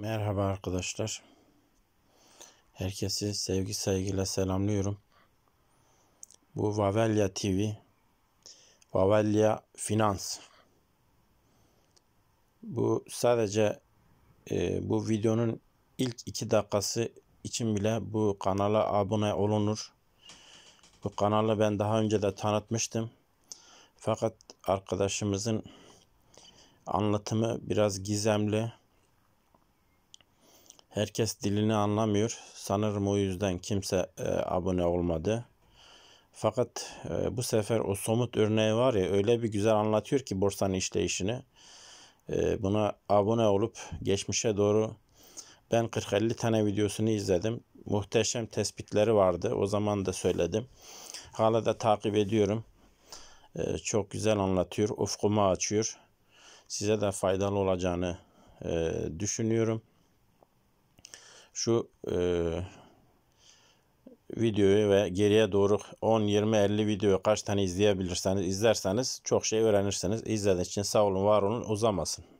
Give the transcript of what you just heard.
Merhaba arkadaşlar. Herkesi sevgi saygıyla selamlıyorum. Bu Vavelya TV, Vavelya Finans. Bu sadece e, bu videonun ilk iki dakikası için bile bu kanala abone olunur. Bu kanalı ben daha önce de tanıtmıştım. Fakat arkadaşımızın anlatımı biraz gizemli Herkes dilini anlamıyor. Sanırım o yüzden kimse e, abone olmadı. Fakat e, bu sefer o somut örneği var ya öyle bir güzel anlatıyor ki borsanın işleyişini. E, buna abone olup geçmişe doğru ben 40-50 tane videosunu izledim. Muhteşem tespitleri vardı. O zaman da söyledim. Hala da takip ediyorum. E, çok güzel anlatıyor. Ufkumu açıyor. Size de faydalı olacağını e, düşünüyorum şu e, videoyu ve geriye doğru 10, 20, 50 video kaç tane izleyebilirseniz izlerseniz çok şey öğrenirsiniz. İzlediğiniz için sağ olun var olun uzamasın.